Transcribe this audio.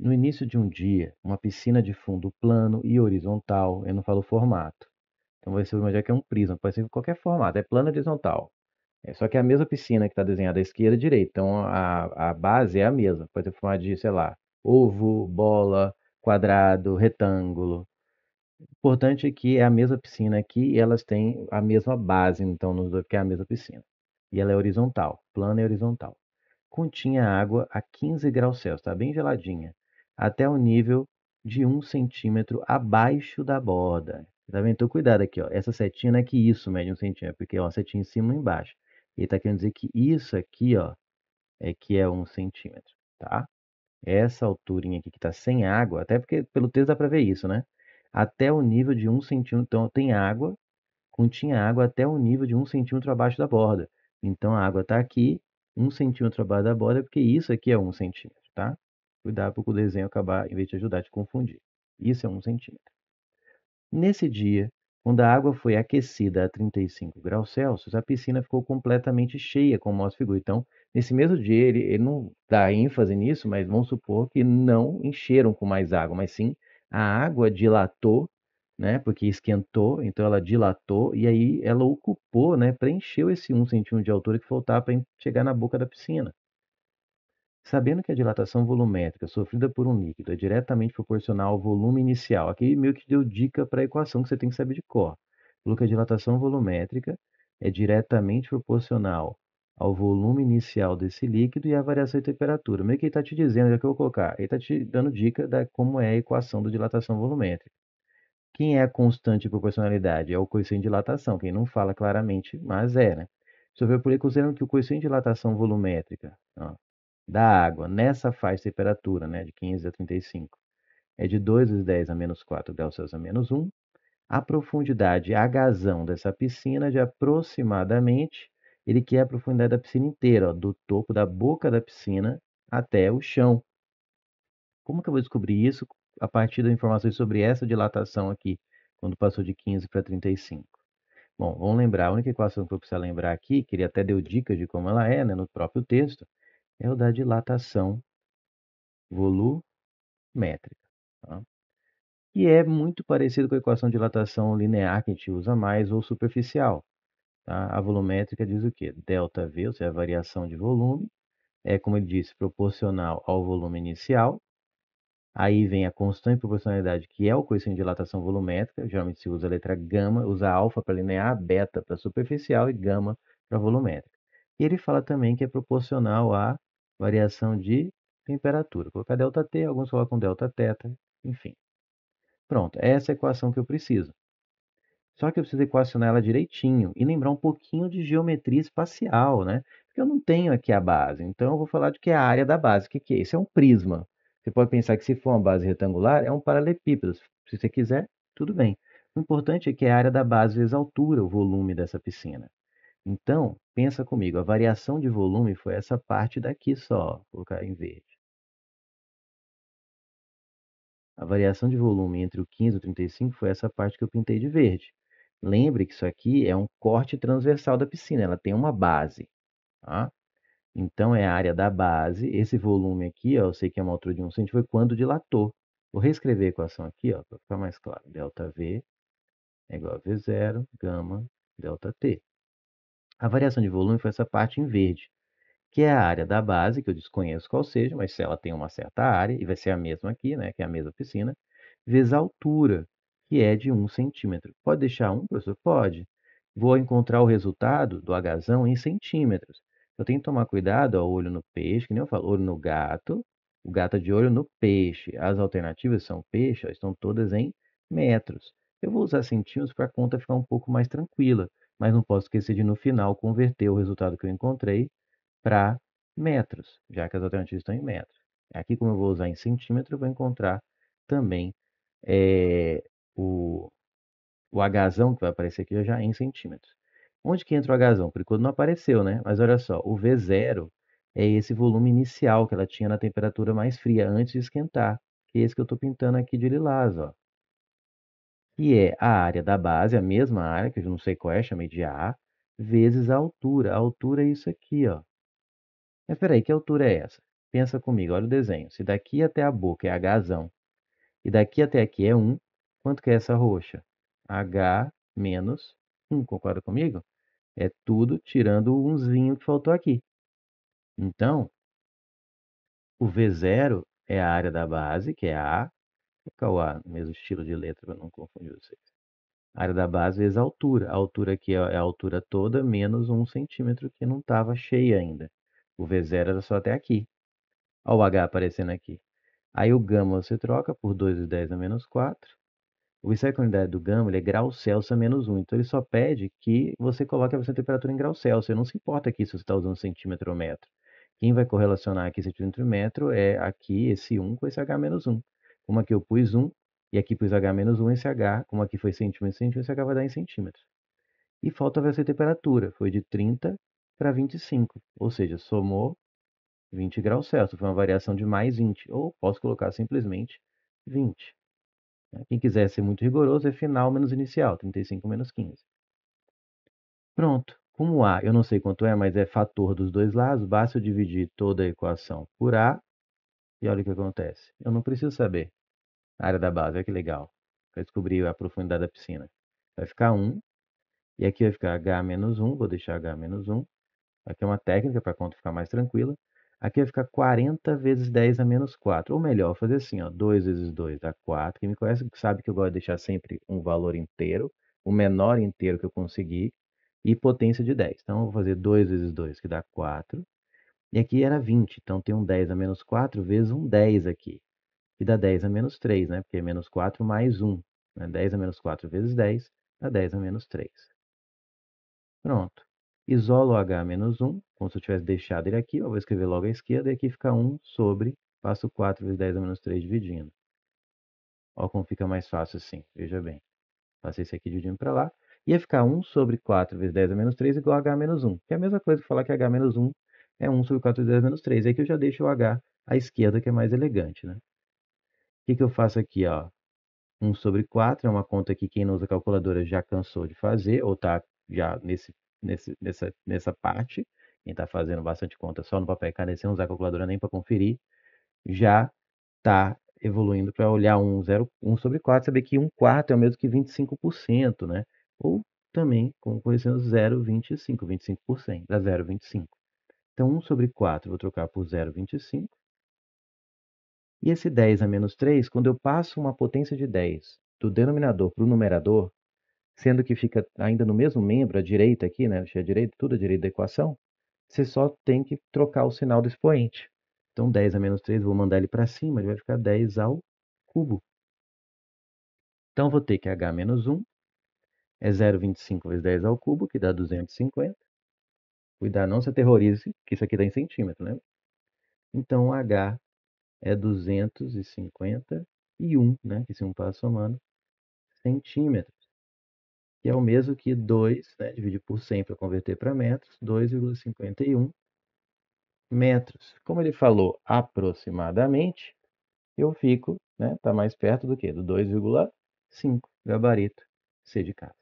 No início de um dia, uma piscina de fundo plano e horizontal, eu não falo formato. Então você vai imaginar que é um prisma, pode ser qualquer formato, é plano e horizontal. É só que é a mesma piscina que está desenhada à esquerda e à direita, então a, a base é a mesma, pode ser formato de, sei lá, ovo, bola, quadrado, retângulo. O importante é que é a mesma piscina aqui e elas têm a mesma base, então, nos dois, que é a mesma piscina. E ela é horizontal, plana e horizontal. Continha água a 15 graus Celsius, está bem geladinha até o nível de um centímetro abaixo da borda. Tá vendo? Então, cuidado aqui, ó. Essa setinha não é que isso mede um centímetro, é porque é uma setinha em cima e embaixo. Ele está querendo dizer que isso aqui, ó, é que é um centímetro, tá? Essa alturinha aqui que está sem água, até porque pelo texto dá para ver isso, né? Até o nível de um centímetro. Então, tem água, continha água até o nível de um centímetro abaixo da borda. Então, a água está aqui, um centímetro abaixo da borda, porque isso aqui é um centímetro, tá? cuidar para o desenho acabar, em vez de ajudar, te confundir. Isso é um centímetro. Nesse dia, quando a água foi aquecida a 35 graus Celsius, a piscina ficou completamente cheia, como mostra a figura. Então, nesse mesmo dia, ele, ele não dá ênfase nisso, mas vamos supor que não encheram com mais água, mas sim a água dilatou, né, porque esquentou, então ela dilatou e aí ela ocupou, né, preencheu esse 1 centímetro de altura que faltava para chegar na boca da piscina. Sabendo que a dilatação volumétrica sofrida por um líquido é diretamente proporcional ao volume inicial, aqui meio que deu dica para a equação que você tem que saber de cor. Falou que a dilatação volumétrica é diretamente proporcional ao volume inicial desse líquido e à variação de temperatura. Meio que ele está te dizendo, já que eu vou colocar, ele está te dando dica da como é a equação da dilatação volumétrica. Quem é a constante de proporcionalidade? É o coeficiente de dilatação, quem não fala claramente, mas é, né? Você ver por aí considerando que o coeficiente de dilatação volumétrica ó, da água nessa faixa de temperatura, né, de 15 a 35, é de 2 vezes 10 a menos 4 graus Celsius a menos 1, a profundidade, a gazão dessa piscina é de aproximadamente, ele quer a profundidade da piscina inteira, ó, do topo da boca da piscina até o chão. Como que eu vou descobrir isso a partir das informações sobre essa dilatação aqui, quando passou de 15 para 35? Bom, vamos lembrar, a única equação que eu precisar lembrar aqui, que ele até deu dicas de como ela é né, no próprio texto, é o da dilatação volumétrica, tá? que é muito parecido com a equação de dilatação linear que a gente usa mais, ou superficial. Tá? A volumétrica diz o quê? ΔV, ou seja, a variação de volume, é, como ele disse, proporcional ao volume inicial. Aí vem a constante proporcionalidade, que é o coeficiente de dilatação volumétrica. Geralmente se usa a letra gama, usa alfa para linear, beta para superficial e gama para volumétrica. E ele fala também que é proporcional à variação de temperatura. Colocar ΔT, alguns colocam Δθ, enfim. Pronto, é essa é a equação que eu preciso. Só que eu preciso equacionar ela direitinho e lembrar um pouquinho de geometria espacial, né? Porque eu não tenho aqui a base, então eu vou falar do que é a área da base. O que, que é? Isso é um prisma. Você pode pensar que se for uma base retangular, é um paralelepípedo. Se você quiser, tudo bem. O importante é que é a área da base vezes a altura, o volume dessa piscina. Então, pensa comigo, a variação de volume foi essa parte daqui só, vou colocar em verde. A variação de volume entre o 15 e o 35 foi essa parte que eu pintei de verde. Lembre que isso aqui é um corte transversal da piscina, ela tem uma base. Tá? Então, é a área da base. Esse volume aqui, ó, eu sei que é uma altura de 1 cm, foi quando dilatou. Vou reescrever a equação aqui para ficar mais claro. Delta V é igual a V0, gamma, delta T. A variação de volume foi essa parte em verde, que é a área da base, que eu desconheço qual seja, mas se ela tem uma certa área, e vai ser a mesma aqui, né, que é a mesma piscina, vezes a altura, que é de 1 centímetro. Pode deixar 1, professor? Pode. Vou encontrar o resultado do agazão em centímetros. Eu tenho que tomar cuidado, ó, olho no peixe, que nem eu falo, olho no gato, o gato é de olho no peixe. As alternativas são peixe, ó, estão todas em metros. Eu vou usar centímetros para a conta ficar um pouco mais tranquila mas não posso esquecer de, no final, converter o resultado que eu encontrei para metros, já que as alternativas estão em metros. Aqui, como eu vou usar em centímetro, eu vou encontrar também é, o, o Hzão, que vai aparecer aqui já em centímetros. Onde que entra o Hzão? Por enquanto não apareceu, né? Mas olha só, o V0 é esse volume inicial que ela tinha na temperatura mais fria, antes de esquentar, que é esse que eu estou pintando aqui de lilás, ó que é a área da base, a mesma área, que eu não sei qual é, chamei de A, vezes a altura. A altura é isso aqui, ó. Mas peraí, que altura é essa? Pensa comigo, olha o desenho. Se daqui até a boca é Hzão e daqui até aqui é 1, quanto que é essa roxa? H menos 1, concorda comigo? É tudo tirando o zinho que faltou aqui. Então, o V0 é a área da base, que é A, e mesmo estilo de letra, para não confundir vocês. A área da base vezes é a altura. A altura aqui é, é a altura toda menos um centímetro que não estava cheia ainda. O V0 era só até aqui. Olha o H aparecendo aqui. Aí o gama você troca por 2 vezes 10 a menos 4. O a unidade do gama Ele é grau Celsius a menos 1. Então ele só pede que você coloque a sua temperatura em grau Celsius. Não se importa aqui se você está usando centímetro ou metro. Quem vai correlacionar aqui centímetro e metro é aqui esse 1 com esse H menos 1. Como aqui eu pus 1, e aqui pus H menos 1, esse H, como aqui foi centímetro em centímetro, esse H vai dar em centímetros. E falta ver a temperatura, foi de 30 para 25, ou seja, somou 20 graus Celsius, foi uma variação de mais 20, ou posso colocar simplesmente 20. Né. Quem quiser ser muito rigoroso é final menos inicial, 35 menos 15. Pronto. Como A eu não sei quanto é, mas é fator dos dois lados, basta eu dividir toda a equação por A e olha o que acontece. Eu não preciso saber a área da base. Olha que legal. Vai descobrir a profundidade da piscina. Vai ficar 1. E aqui vai ficar H-1. Vou deixar H-1. Aqui é uma técnica para a conta ficar mais tranquila. Aqui vai ficar 40 vezes 10 a menos 4. Ou melhor, fazer assim, ó, 2 vezes 2 dá 4. Quem me conhece sabe que eu gosto de deixar sempre um valor inteiro, o menor inteiro que eu conseguir, e potência de 10. Então, eu vou fazer 2 vezes 2, que dá 4. E aqui era 20, então tem um 10 a menos 4 vezes um 10 aqui que dá 10 a menos 3, né? Porque é menos 4 mais 1. Né? 10 a menos 4 vezes 10 dá 10 a menos 3. Pronto. Isolo H menos 1, como se eu tivesse deixado ele aqui, eu vou escrever logo à esquerda, e aqui fica 1 sobre, passo 4 vezes 10 a menos 3 dividindo. Olha como fica mais fácil assim, veja bem. Passei esse aqui dividindo para lá, ia ficar 1 sobre 4 vezes 10 a menos 3 igual a H menos 1, que é a mesma coisa que falar que H menos 1 é 1 sobre 4 vezes 10 a menos 3, é aí que eu já deixo o H à esquerda, que é mais elegante, né? que, que eu faço aqui? Ó? 1 sobre 4 é uma conta que quem não usa calculadora já cansou de fazer, ou está já nesse, nesse, nessa, nessa parte. Quem está fazendo bastante conta só no papel e caneta, sem usar calculadora nem para conferir, já está evoluindo para olhar 1, 0, 1 sobre 4, saber que 1 quarto é o mesmo que 25%, né? Ou também como conhecendo 0,25, 25%, dá 0,25. Então, 1 sobre 4 eu vou trocar por 0,25, e esse 10 a menos 3, quando eu passo uma potência de 10 do denominador para o numerador, sendo que fica ainda no mesmo membro, à direita aqui, né? A direita, tudo à direita da equação, você só tem que trocar o sinal do expoente. Então, 10 a menos 3, vou mandar ele para cima, ele vai ficar 10 ao cubo. Então, vou ter que h menos 1 é 0,25 vezes 10 ao cubo, que dá 250. Cuidado, não se aterrorize, que isso aqui dá em centímetro, né? Então, h é 251, né? Que se um passo somando, centímetros. Que é o mesmo que 2, né? Dividir por 100 para converter para metros, 2,51 metros. Como ele falou aproximadamente, eu fico, né? Está mais perto do que? Do 2,5 gabarito C de casa.